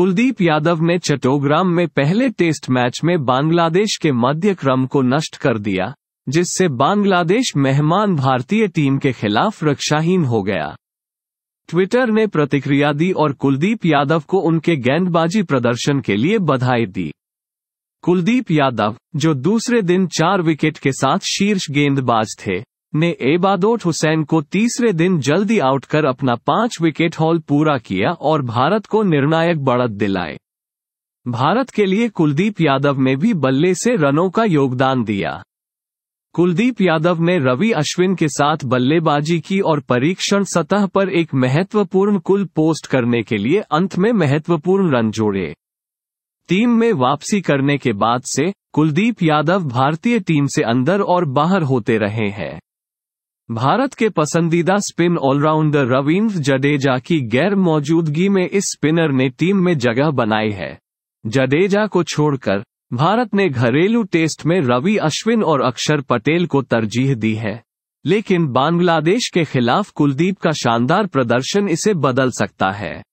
कुलदीप यादव ने चटोग्राम में पहले टेस्ट मैच में बांग्लादेश के मध्य क्रम को नष्ट कर दिया जिससे बांग्लादेश मेहमान भारतीय टीम के खिलाफ रक्षाहीन हो गया ट्विटर ने प्रतिक्रिया दी और कुलदीप यादव को उनके गेंदबाजी प्रदर्शन के लिए बधाई दी कुलदीप यादव जो दूसरे दिन चार विकेट के साथ शीर्ष गेंदबाज थे ने एबादोट हुसैन को तीसरे दिन जल्दी आउट कर अपना पांच विकेट हॉल पूरा किया और भारत को निर्णायक बढ़त दिलाए भारत के लिए कुलदीप यादव ने भी बल्ले से रनों का योगदान दिया कुलदीप यादव ने रवि अश्विन के साथ बल्लेबाजी की और परीक्षण सतह पर एक महत्वपूर्ण कुल पोस्ट करने के लिए अंत में महत्वपूर्ण रन जोड़े टीम में वापसी करने के बाद से कुलदीप यादव भारतीय टीम से अंदर और बाहर होते रहे हैं भारत के पसंदीदा स्पिन ऑलराउंडर रविन्द्र जडेजा की गैर मौजूदगी में इस स्पिनर ने टीम में जगह बनाई है जडेजा को छोड़कर भारत ने घरेलू टेस्ट में रवि अश्विन और अक्षर पटेल को तरजीह दी है लेकिन बांग्लादेश के खिलाफ कुलदीप का शानदार प्रदर्शन इसे बदल सकता है